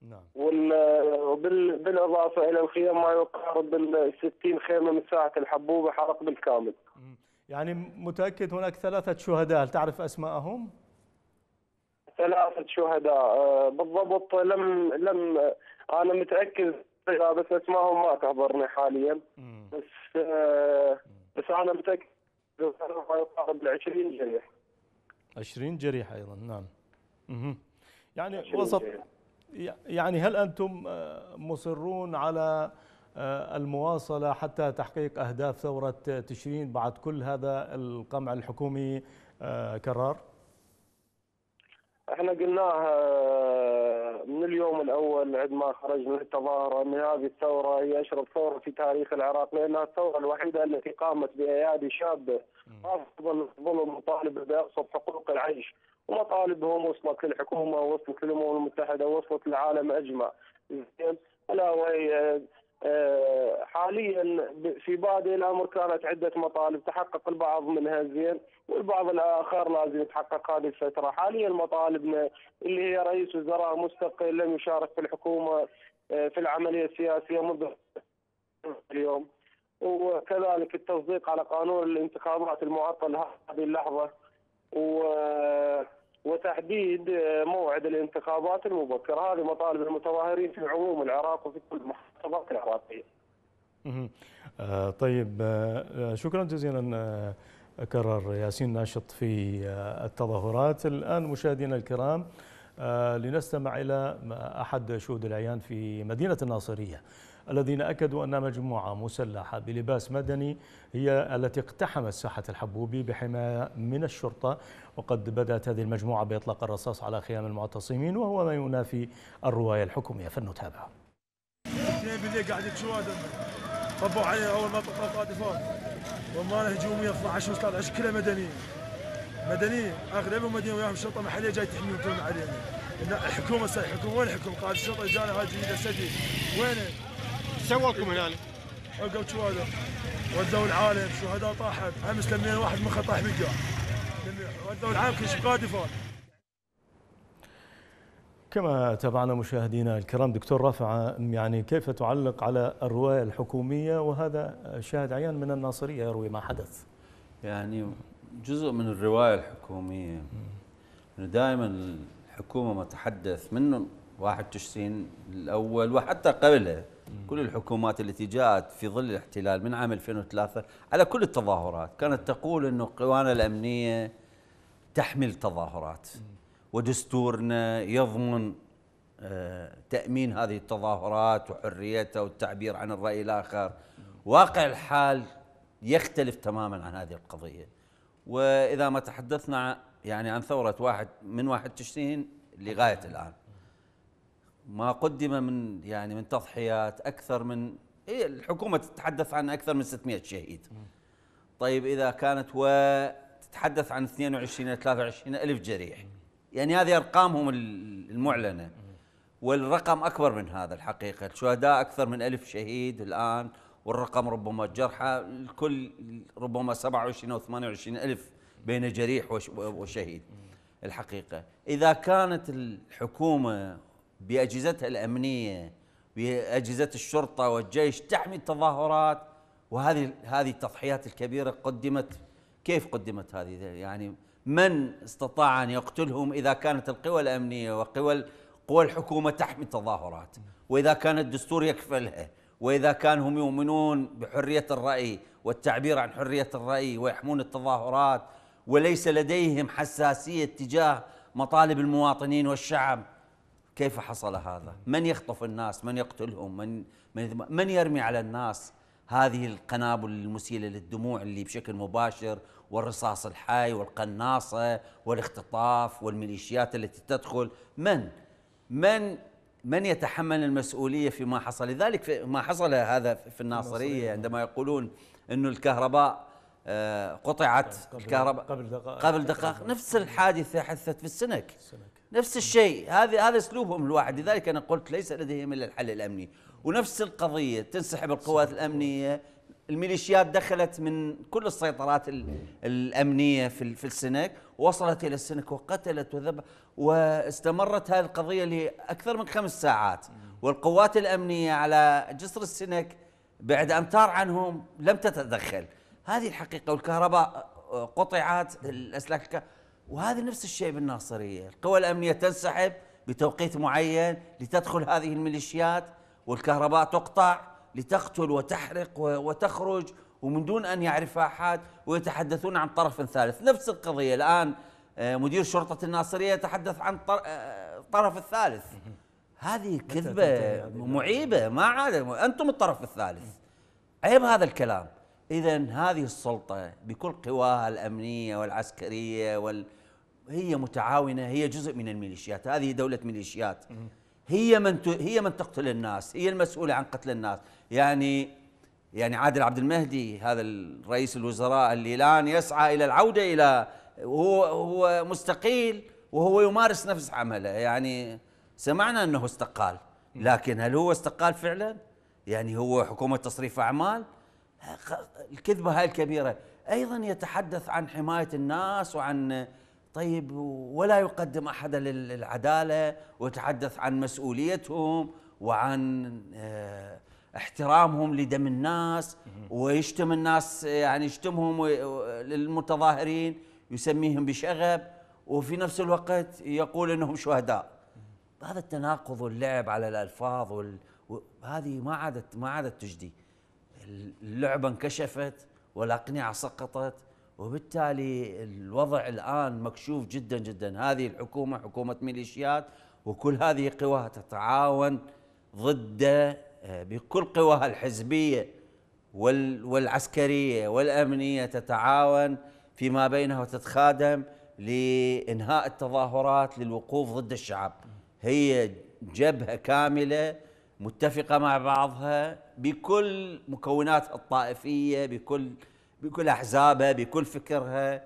20 نعم وبالاضافه الى الخيام ما يقارب ال 60 خيمه من ساعه الحبوبه حرق بالكامل. يعني متاكد هناك ثلاثه شهداء، هل تعرف اسمائهم؟ ثلاثه شهداء آه، بالضبط لم لم انا متاكد بس اسمائهم ما تحضرني حاليا بس آه، بس انا متاكد 20 جريح 20 جريح ايضا نعم اها يعني وسط يعني هل انتم آه، مصرون على آه، المواصله حتى تحقيق اهداف ثوره تشرين بعد كل هذا القمع الحكومي آه، كرار؟ احنا قلناها من اليوم الاول عندما ما خرجنا للتظاهره ان هذه الثوره هي اشرف ثوره في تاريخ العراق لانها الثوره الوحيده التي قامت بايادي شابه افضل ظلم مطالب بابسط حقوق العيش ومطالبهم وصلت للحكومه وصلت للامم المتحده وصلت للعالم اجمع زين الا وهي آه، حاليا في بادئ الامر كانت عده مطالب تحقق البعض منها زين والبعض الاخر لازم يتحقق هذه الفتره، حاليا مطالبنا اللي هي رئيس وزراء مستقل لم يشارك في الحكومه آه، في العمليه السياسيه منذ اليوم وكذلك التصديق على قانون الانتخابات المعطل هذه اللحظة و وتحديد موعد الانتخابات المبكرة هذه مطالب المتظاهرين في عموم العراق وفي كل المحافظات العراقية آه، طيب آه، آه، شكرا جزيلا كرر ياسين ناشط في التظاهرات الآن مشاهدينا الكرام لنستمع إلى أحد شهود العيان في مدينة الناصرية الذين أكدوا أن مجموعة مسلحة بلباس مدني هي التي اقتحمت ساحة الحبوبي بحماية من الشرطة وقد بدأت هذه المجموعة بإطلاق الرصاص على خيام المعتصمين وهو ما ينافي الرواية الحكومية فلنتابع بالليل طبوا علينا اول ما طلعوا قادفات وما هجوميه 12 13 كلها مدنيين مدنيين اغلبهم مدنيين وياهم شرطه محليه جاي تحميهم تون علينا الحكومه الحكومه وين الحكومه قاعد الشرطه جانا جديده سجي وين سووا لكم هنا؟ وقفت شهداء ودوا العالم شهداء طاحت امس لما واحد مخه طاح بالجار ودوا العالم كل شقادي فوق كما تابعنا مشاهدينا الكرام دكتور رافع يعني كيف تعلق على الرواية الحكومية وهذا شاهد عيان من الناصرية يروي ما حدث يعني جزء من الرواية الحكومية أنه دائما الحكومة ما تحدث من 91 الأول وحتى قبله كل الحكومات التي جاءت في ظل الاحتلال من عام 2003 على كل التظاهرات كانت تقول أن قوانا الأمنية تحمل تظاهرات ودستورنا يضمن آه، تأمين هذه التظاهرات وحريتها والتعبير عن الرأي الآخر واقع الحال يختلف تماما عن هذه القضية وإذا ما تحدثنا يعني عن ثورة واحد من واحد تشرين لغاية الآن ما قدم من يعني من تضحيات اكثر من الحكومه تتحدث عن اكثر من 600 شهيد طيب اذا كانت وتتحدث عن 22 الى 23 الف جريح يعني هذه ارقامهم المعلنه والرقم اكبر من هذا الحقيقه الشهداء اكثر من ألف شهيد الان والرقم ربما الجرحى الكل ربما 27 او 28 الف بين جريح وشهيد الحقيقه اذا كانت الحكومه باجهزتها الامنيه باجهزه الشرطه والجيش تحمي التظاهرات وهذه هذه التضحيات الكبيره قدمت كيف قدمت هذه يعني من استطاع ان يقتلهم اذا كانت القوى الامنيه وقوى قوى الحكومه تحمي التظاهرات واذا كان الدستور يكفلها واذا كان هم يؤمنون بحريه الراي والتعبير عن حريه الراي ويحمون التظاهرات وليس لديهم حساسيه تجاه مطالب المواطنين والشعب كيف حصل هذا؟ من يخطف الناس؟ من يقتلهم؟ من من, من يرمي على الناس؟ هذه القنابل المسيله للدموع اللي بشكل مباشر والرصاص الحي والقناصه والاختطاف والميليشيات التي تدخل من؟ من من يتحمل المسؤوليه فيما حصل؟ لذلك في ما حصل هذا في الناصريه عندما يقولون انه الكهرباء آه، قطعت قبل الكهرباء قبل دقائق قبل دقائق نفس الحادثه حدثت في السنك, السنك. نفس الشيء هذا هذا اسلوبهم الواحد لذلك انا قلت ليس لديهم الا الحل الامني ونفس القضيه تنسحب القوات الامنيه الميليشيات دخلت من كل السيطرات الامنيه في في السنك وصلت الى السنك وقتلت وذب واستمرت هذه القضيه لاكثر من خمس ساعات والقوات الامنيه على جسر السنك بعد امتار عنهم لم تتدخل هذه الحقيقه والكهرباء قطعت الاسلاك الكهرباء وهذا نفس الشيء بالناصرية القوى الأمنية تنسحب بتوقيت معين لتدخل هذه الميليشيات والكهرباء تقطع لتقتل وتحرق وتخرج ومن دون أن يعرفها أحد ويتحدثون عن طرف ثالث نفس القضية الآن آه، مدير شرطة الناصرية يتحدث عن الطرف آه، الثالث هذه كذبة معيبة ما عاد أنتم الطرف الثالث عيب هذا الكلام اذا هذه السلطه بكل قواها الامنيه والعسكريه وال هي متعاونه هي جزء من الميليشيات هذه دوله ميليشيات هي من ت... هي من تقتل الناس هي المسؤوله عن قتل الناس يعني يعني عادل عبد المهدي هذا الرئيس الوزراء اللي الان يسعى الى العوده الى هو هو مستقيل وهو يمارس نفس عمله يعني سمعنا انه استقال لكن هل هو استقال فعلا؟ يعني هو حكومه تصريف اعمال؟ الكذبة هاي الكبيرة أيضا يتحدث عن حماية الناس وعن طيب ولا يقدم أحدا للعدالة ويتحدث عن مسؤوليتهم وعن آه، احترامهم لدم الناس ويشتم الناس يعني يشتمهم للمتظاهرين يسميهم بشغب وفي نفس الوقت يقول انهم شهداء هذا التناقض واللعب على الالفاظ وهذه هذه ما عادت ما عادت تجدي اللعبه انكشفت والاقنعه سقطت وبالتالي الوضع الان مكشوف جدا جدا هذه الحكومه حكومه ميليشيات وكل هذه قواها تتعاون ضد آه، بكل قواها الحزبيه والعسكريه والامنيه تتعاون فيما بينها وتتخادم لانهاء التظاهرات للوقوف ضد الشعب هي جبهه كامله متفقه مع بعضها بكل مكونات الطائفيه بكل بكل احزابها بكل فكرها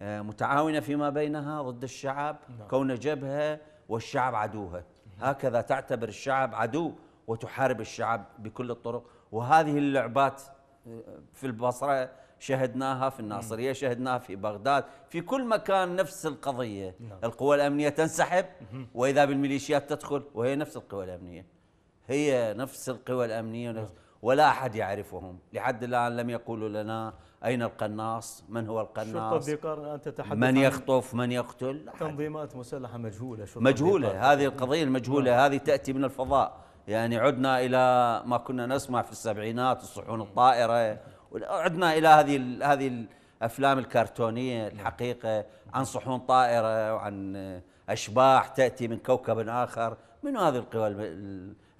آه، متعاونه فيما بينها ضد الشعب نعم. كون جبهه والشعب عدوها هكذا تعتبر الشعب عدو وتحارب الشعب بكل الطرق وهذه اللعبات آه، في البصره شهدناها في الناصريه نعم. شهدناها في بغداد في كل مكان نفس القضيه نعم. القوى الامنيه تنسحب واذا بالميليشيات تدخل وهي نفس القوى الامنيه هي نفس القوى الأمنية نعم. ولا أحد يعرفهم لحد الآن لم يقولوا لنا أين القناص من هو القناص أنت تتحدث من يخطف من يقتل تنظيمات مسلحة مجهولة مجهولة هذه نعم. القضية المجهولة نعم. هذه تأتي من الفضاء يعني عدنا إلى ما كنا نسمع في السبعينات الصحون الطائرة عدنا إلى هذه هذه الأفلام الكرتونية الحقيقة عن صحون طائرة وعن أشباح تأتي من كوكب آخر من هذه القوى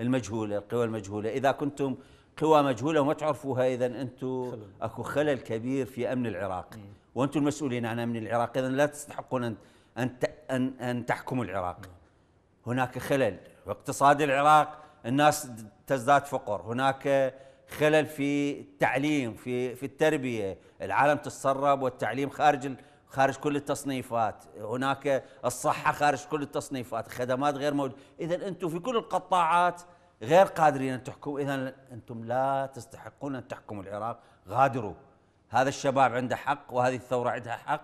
المجهولة القوى المجهولة إذا كنتم قوى مجهولة وما تعرفوها إذا أنتم أكو خلل كبير في أمن العراق وأنتم المسؤولين عن أمن العراق إذا لا تستحقون أن أن أن تحكموا العراق هناك خلل واقتصاد العراق الناس تزداد فقر هناك خلل في التعليم في في التربيه العالم تتسرب والتعليم خارج خارج كل التصنيفات هناك الصحة خارج كل التصنيفات خدمات غير موجودة إذا أنتم في كل القطاعات غير قادرين أن تحكموا إذا أنتم لا تستحقون أن تحكموا العراق غادروا هذا الشباب عنده حق وهذه الثورة عندها حق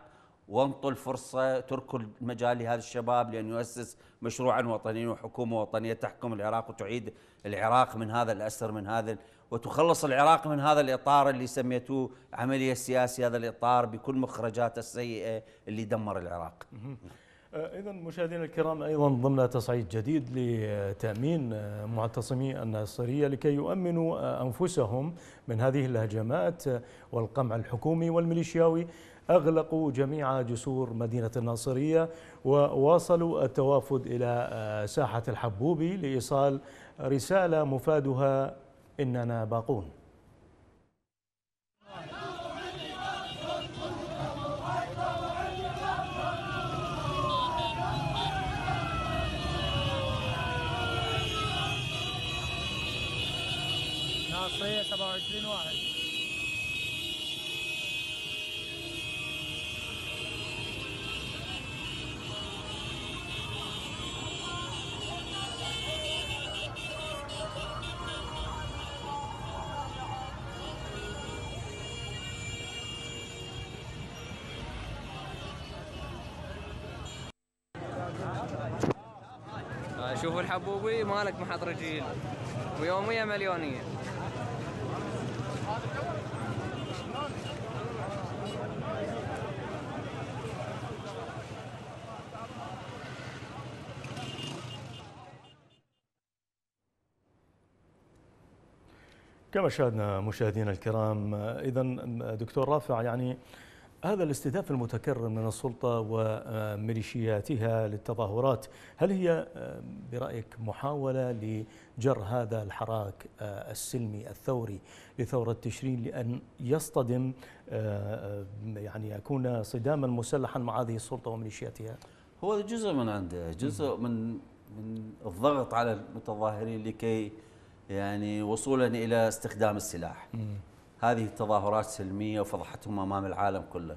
وانطوا الفرصة تركوا المجال لهذا الشباب لأن يؤسس مشروعا وطنيا وحكومة وطنية تحكم العراق وتعيد العراق من هذا الأسر من هذا وتخلص العراق من هذا الإطار اللي سميتوه عملية سياسي هذا الإطار بكل مخرجاته السيئة اللي دمر العراق إذا مشاهدينا الكرام أيضا ضمن تصعيد جديد لتأمين معتصمي الناصرية لكي يؤمنوا أنفسهم من هذه الهجمات والقمع الحكومي والميليشياوي أغلقوا جميع جسور مدينة الناصرية وواصلوا التوافد إلى ساحة الحبوبي لإيصال رسالة مفادها إننا باقون ناصرية 27 واحد شوف الحبوبي مالك محط رجيل ويومية مليونية كما شاهدنا مشاهدينا الكرام اذا دكتور رافع يعني هذا الاستهداف المتكرر من السلطة وميليشياتها للتظاهرات هل هي آه، برأيك محاولة لجر هذا الحراك آه، السلمي الثوري لثورة تشرين لأن يصطدم آه، يعني يكون صداما مسلحا مع هذه السلطة وميليشياتها هو جزء من عنده جزء من من الضغط على المتظاهرين لكي يعني وصولا إلى استخدام السلاح هذه التظاهرات سلمية وفضحتهم أمام العالم كله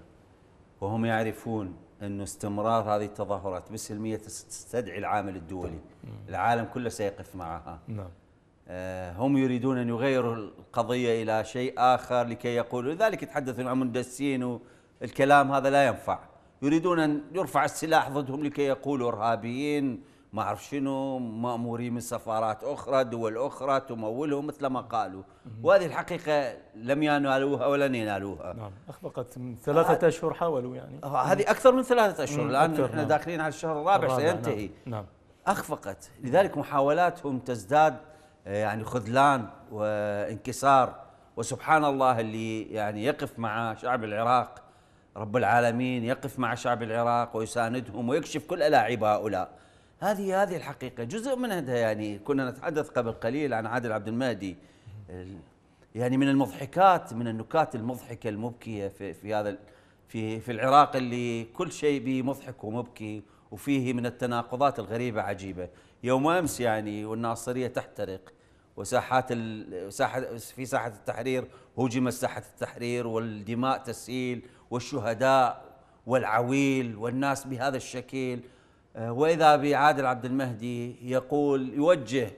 وهم يعرفون أن استمرار هذه التظاهرات بالسلمية تستدعي العامل الدولي طيب. العالم كله سيقف معها نعم آه، هم يريدون أن يغيروا القضية إلى شيء آخر لكي يقولوا لذلك يتحدثون عن مندسين والكلام هذا لا ينفع يريدون أن يرفع السلاح ضدهم لكي يقولوا إرهابيين ما أعرف شنو مأمورين من سفارات أخرى دول أخرى تمولهم مثل ما قالوا وهذه الحقيقة لم ينالوها ولن ينالوها نعم أخفقت من ثلاثة آه أشهر حاولوا يعني آه، هذه أكثر من ثلاثة أشهر الآن احنا نعم. داخلين على الشهر الرابع نعم، سينتهي نعم. نعم. أخفقت لذلك محاولاتهم تزداد آه، يعني خذلان وانكسار وسبحان الله اللي يعني يقف مع شعب العراق رب العالمين يقف مع شعب العراق ويساندهم ويكشف كل ألاعيب هؤلاء هذه هذه الحقيقه جزء من هذا يعني كنا نتحدث قبل قليل عن عادل عبد المهدي يعني من المضحكات من النكات المضحكه المبكيه في في هذا في في العراق اللي كل شيء به مضحك ومبكي وفيه من التناقضات الغريبه عجيبه يوم امس يعني والناصريه تحترق وساحات ساحة في ساحه التحرير هجمت ساحه التحرير والدماء تسيل والشهداء والعويل والناس بهذا الشكل آه، واذا بعادل عبد المهدي يقول يوجه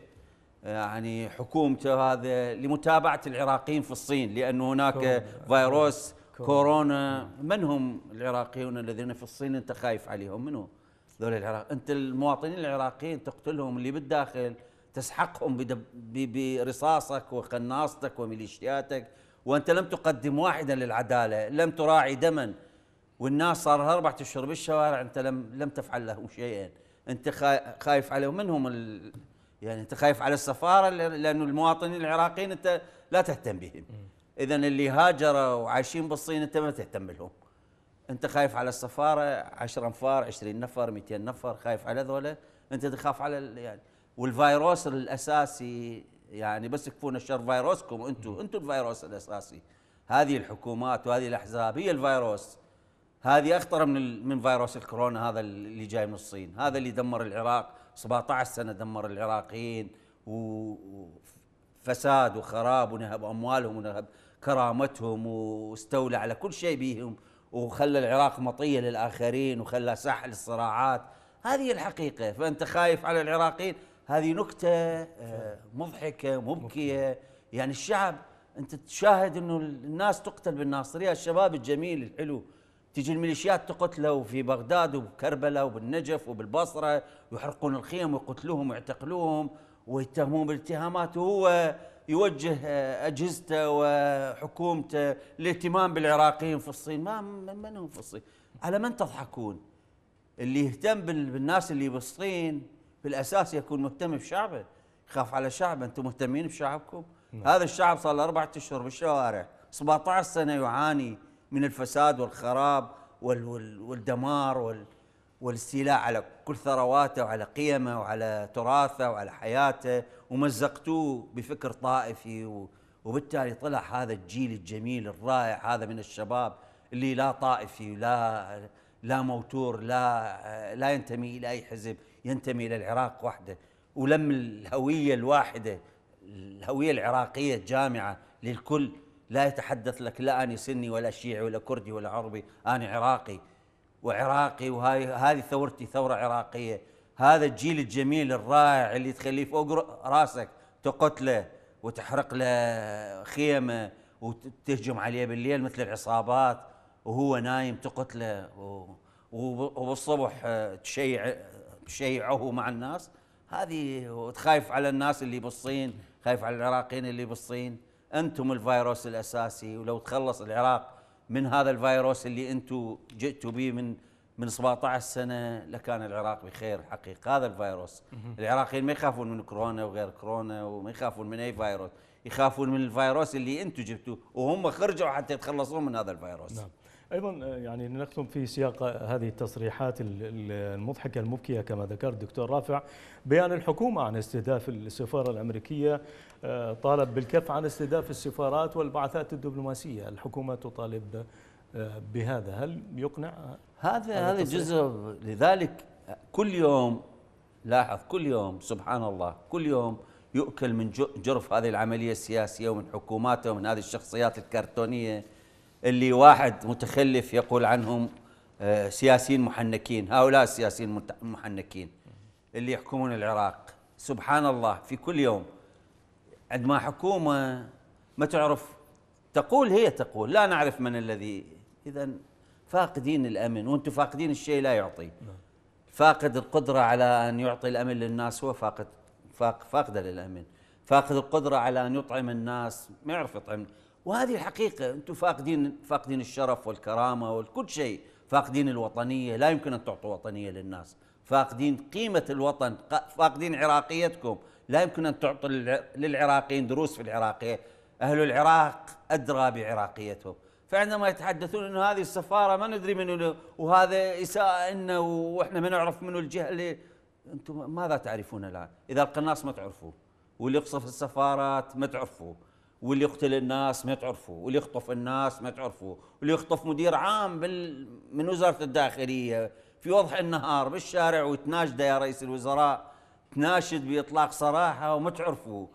آه، يعني حكومته هذا لمتابعه العراقيين في الصين لان هناك فيروس كورونا من هم العراقيون الذين في الصين انت خايف عليهم منو ذول العراق انت المواطنين العراقيين تقتلهم اللي بالداخل تسحقهم برصاصك وقناصتك وميليشياتك وانت لم تقدم واحدا للعداله لم تراعي دما والناس صار اربع اشهر بالشوارع انت لم لم تفعل لهم شيئا انت خايف عليهم من هم ال... يعني انت خايف على السفاره لانه المواطنين العراقيين انت لا تهتم بهم اذا اللي هاجروا وعايشين بالصين انت ما تهتم لهم انت خايف على السفاره 10 نفر 20 نفر 200 نفر خايف على ذولا انت تخاف على يعني والفيروس الاساسي يعني بس يكفون الشر فيروسكم انتم انتم الفيروس الاساسي هذه الحكومات وهذه الاحزاب هي الفيروس هذه اخطر من من فيروس الكورونا هذا اللي جاي من الصين هذا اللي دمر العراق 17 سنه دمر العراقيين وفساد وخراب ونهب اموالهم ونهب كرامتهم واستولى على كل شيء بيهم وخلى العراق مطيه للاخرين وخلى ساحه للصراعات هذه الحقيقه فانت خايف على العراقيين هذه نكته آه، مضحكه مبكيه يعني الشعب انت تشاهد انه الناس تقتل بالناصريه الشباب الجميل الحلو تجي الميليشيات تقتله في بغداد وبكربلاء وبالنجف وبالبصرة ويحرقون الخيم ويقتلوهم ويعتقلوهم ويتهمون بالاتهامات وهو يوجه آه، أجهزته وحكومته الاهتمام بالعراقيين في الصين ما من هم في الصين على من تضحكون اللي يهتم بالناس اللي بالصين في الأساس يكون مهتم بشعبه يخاف على شعبه أنتم مهتمين بشعبكم نعم. هذا الشعب صار له أربعة أشهر بالشوارع 17 سنة يعاني من الفساد والخراب والدمار والاستيلاء على كل ثرواته وعلى قيمه وعلى تراثه وعلى حياته ومزقتوه بفكر طائفي وبالتالي طلع هذا الجيل الجميل الرائع هذا من الشباب اللي لا طائفي ولا لا موتور لا لا ينتمي الى اي حزب ينتمي الى العراق وحده ولم الهويه الواحده الهويه العراقيه الجامعه للكل لا يتحدث لك لا أني سني ولا شيعي ولا كردي ولا عربي أنا عراقي وعراقي وهاي هذه ثورتي ثورة عراقية هذا الجيل الجميل الرائع اللي تخليه فوق راسك تقتله وتحرق له خيمه وتهجم عليه بالليل مثل العصابات وهو نايم تقتله وبالصبح تشيع تشيعه مع الناس هذه وتخايف على الناس اللي بالصين خايف على العراقيين اللي بالصين انتم الفيروس الاساسي ولو تخلص العراق من هذا الفيروس اللي انتم جئتوا به من من 17 سنه لكان العراق بخير حقيقه هذا الفيروس العراقيين ما يخافون من كورونا وغير كورونا وما يخافون من اي فيروس يخافون من الفيروس اللي انتم جبتوه وهم خرجوا حتى يتخلصون من هذا الفيروس نعم. ايضا آه، يعني نختم في سياق هذه التصريحات المضحكه المبكيه كما ذكر الدكتور رافع بيان الحكومه عن استهداف السفاره الامريكيه آه، طالب بالكف عن استهداف السفارات والبعثات الدبلوماسيه، الحكومه تطالب آه، بهذا، هل يقنع هذا هذا جزء لذلك كل يوم لاحظ كل يوم سبحان الله كل يوم يؤكل من جرف هذه العمليه السياسيه ومن حكوماته ومن هذه الشخصيات الكرتونيه اللي واحد متخلف يقول عنهم آه، سياسيين محنكين هؤلاء السياسيين المحنكين اللي يحكمون العراق سبحان الله في كل يوم عندما حكومة ما تعرف تقول هي تقول لا نعرف من الذي إذا فاقدين الأمن وأنتم فاقدين الشيء لا يعطي فاقد القدرة على أن يعطي الأمن للناس هو فاقد فاق فاقدة للأمن فاقد القدرة على أن يطعم الناس ما يعرف يطعم وهذه الحقيقه انتم فاقدين فاقدين الشرف والكرامه وكل شيء فاقدين الوطنيه لا يمكن ان تعطوا وطنيه للناس فاقدين قيمه الوطن فاقدين عراقيتكم لا يمكن ان تعطوا للعراقيين دروس في العراقيه اهل العراق ادرى بعراقيتهم فعندما يتحدثون انه هذه السفاره ما ندري من وهذا اساءه لنا واحنا ما نعرف منو الجهه اللي انتم ماذا تعرفون الان؟ اذا القناص ما تعرفوه واللي يقصف السفارات ما تعرفوه واللي يقتل الناس ما تعرفه واللي يخطف الناس ما تعرفه واللي يخطف مدير عام بال... من وزارة الداخلية في وضح النهار بالشارع وتناشده يا رئيس الوزراء تناشد بإطلاق صراحة وما تعرفه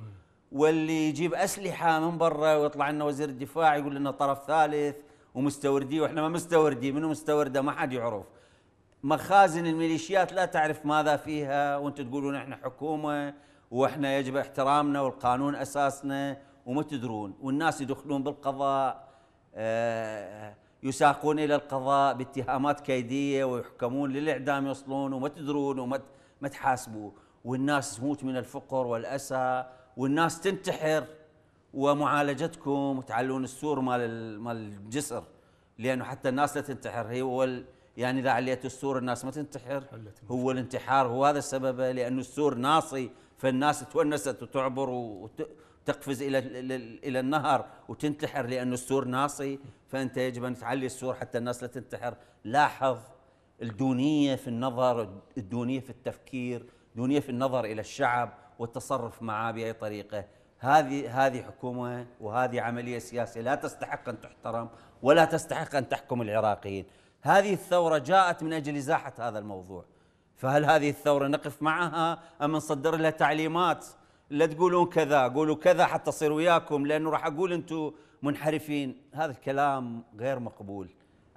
واللي يجيب أسلحة من برا ويطلع لنا وزير الدفاع يقول لنا طرف ثالث ومستورديه واحنا ما مستوردين منو مستورده ما حد يعرف مخازن الميليشيات لا تعرف ماذا فيها وانتم تقولون احنا حكومه واحنا يجب احترامنا والقانون اساسنا وما تدرون والناس يدخلون بالقضاء آه، يساقون الى القضاء باتهامات كيديه ويحكمون للاعدام يوصلون وما تدرون وما تحاسبوا والناس تموت من الفقر والاسى والناس تنتحر ومعالجتكم وتعلون السور مال مال الجسر لانه حتى الناس لا تنتحر هي هو يعني اذا عليت السور الناس ما تنتحر هو الانتحار هو هذا السبب لانه السور ناصي فالناس تونست وتعبر وت... تقفز الى الى النهر وتنتحر لانه السور ناصي فانت يجب ان تعلي السور حتى الناس لا تنتحر لاحظ الدونيه في النظر الدونيه في التفكير دونيه في النظر الى الشعب والتصرف معه باي طريقه هذه هذه حكومه وهذه عمليه سياسيه لا تستحق ان تحترم ولا تستحق ان تحكم العراقيين هذه الثوره جاءت من اجل ازاحه هذا الموضوع فهل هذه الثوره نقف معها ام نصدر لها تعليمات لا تقولون كذا قولوا كذا حتى اصير وياكم لانه راح اقول انتم منحرفين هذا الكلام غير مقبول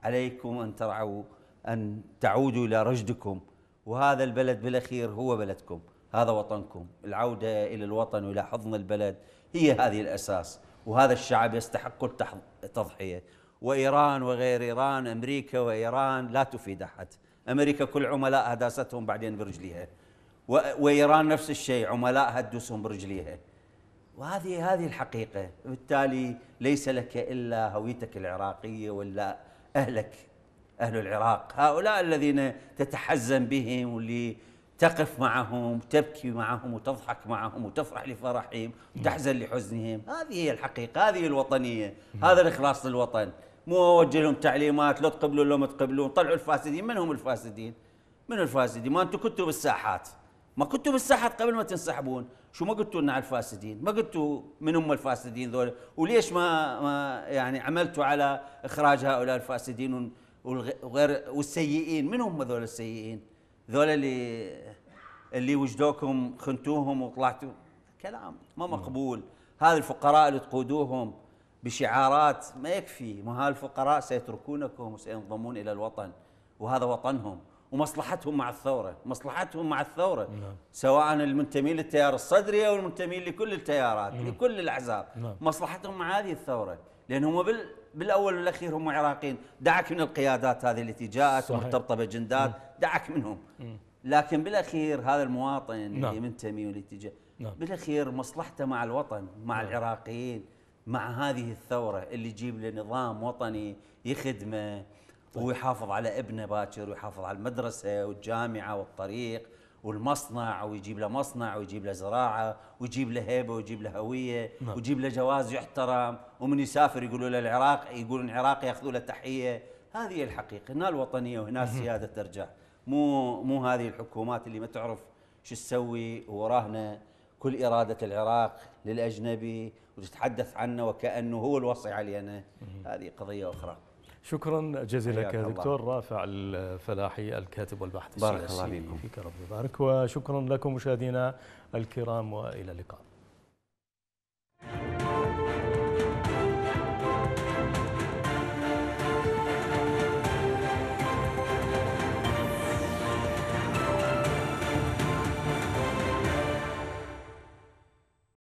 عليكم ان ترعوا ان تعودوا الى رشدكم وهذا البلد بالاخير هو بلدكم هذا وطنكم العوده الى الوطن والى حضن البلد هي هذه الاساس وهذا الشعب يستحق التضحيه وايران وغير ايران امريكا وايران لا تفيد احد امريكا كل عملائها داستهم بعدين برجليها وايران نفس الشيء عملائها تدوسهم برجليها وهذه هذه الحقيقه بالتالي ليس لك الا هويتك العراقيه ولا اهلك اهل العراق هؤلاء الذين تتحزن بهم واللي تقف معهم تبكي معهم وتضحك معهم وتفرح لفرحهم وتحزن لحزنهم هذه هي الحقيقه هذه الوطنيه هذا الاخلاص للوطن مو اوجه لهم تعليمات لو تقبلون لو ما تقبلون طلعوا الفاسدين من هم الفاسدين من الفاسدين ما انتم كنتوا بالساحات ما كنتوا بالساحات قبل ما تنسحبون شو ما قلتوا لنا على الفاسدين ما قلتوا من هم الفاسدين ذول وليش ما, ما يعني عملتوا على اخراج هؤلاء الفاسدين وغير والسيئين من هم ذول السيئين ذول اللي اللي وجدوكم خنتوهم وطلعتوا كلام ما مقبول هذا الفقراء اللي تقودوهم بشعارات ما يكفي ما هالفقراء سيتركونكم وسينضمون الى الوطن وهذا وطنهم ومصلحتهم مع الثوره، مصلحتهم مع الثوره نعم. سواء المنتمين للتيار الصدري او المنتمين لكل التيارات، نعم. لكل الاحزاب، نعم. مصلحتهم مع هذه الثوره، لان هم بال بالاول والاخير هم عراقيين، دعك من القيادات هذه التي جاءت مرتبطه بجندات، نعم. دعك منهم. نعم. لكن بالاخير هذا المواطن نعم. اللي منتمي والاتجاه نعم. بالاخير مصلحته مع الوطن، مع نعم. العراقيين، مع هذه الثوره اللي تجيب له نظام وطني يخدمه طيب. يحافظ على ابنه باكر ويحافظ على المدرسه والجامعه والطريق والمصنع ويجيب له مصنع ويجيب له زراعه ويجيب له هيبه ويجيب له هويه نعم. ويجيب له جواز يحترم ومن يسافر يقولوا له العراق يقولون العراق ياخذوا له تحيه هذه الحقيقه هنا الوطنيه وهنا السياده ترجع مو مو هذه الحكومات اللي ما تعرف شو تسوي وراهنا كل اراده العراق للاجنبي وتتحدث عنه وكانه هو الوصي علينا هذه قضيه اخرى شكرا جزيلا لك دكتور الله. رافع الفلاحي الكاتب والباحث بارك السياسي الله فيك ربي يبارك وشكرا لكم مشاهدينا الكرام والى اللقاء